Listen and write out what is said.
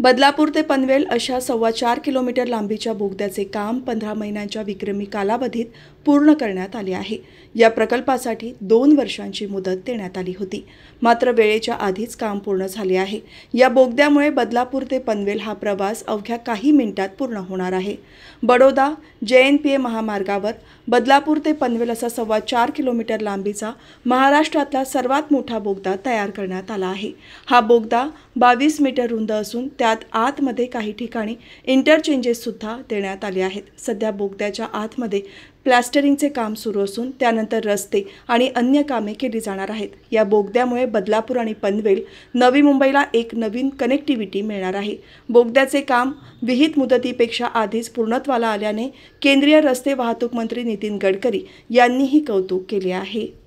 बदलापूर ते पनवेल अशा सव्वा चार किलोमीटर लांबीच्या बोगद्याचे काम पंधरा महिन्यांच्या विक्रमी कालावधीत पूर्ण करण्यात आले आहे या प्रकल्पासाठी दोन वर्षांची मुदत देण्यात आली होती मात्र वेळेच्या आधीच काम पूर्ण झाले आहे या बोगद्यामुळे बदलापूर ते पनवेल हा प्रवास अवघ्या काही मिनिटात पूर्ण होणार आहे बडोदा जे एन पी ए महामार्गावर बदलापूर ते पनवेल असा सव्वा चार किलोमीटर लांबीचा महाराष्ट्रातला सर्वात मोठा बोगदा तयार करण्यात आला आहे हा बोगदा बावीस मीटर रुंद असून त्यात आतमध्ये काही ठिकाणी इंटरचेंजेससुद्धा देण्यात आले आहेत सध्या बोगद्याच्या आतमध्ये प्लॅस्टरिंगचे काम सुरू असून त्यानंतर रस्ते आणि अन्य कामे केली जाणार आहेत या बोगद्यामुळे बदलापूर आणि पनवेल नवी मुंबईला एक नवीन कनेक्टिव्हिटी मिळणार आहे बोगद्याचे काम विहित मुदतीपेक्षा आधीच पूर्णत्वाला आल्याने केंद्रीय रस्ते वाहतूक मंत्री नितीन गडकरी यांनीही कौतुक केले आहे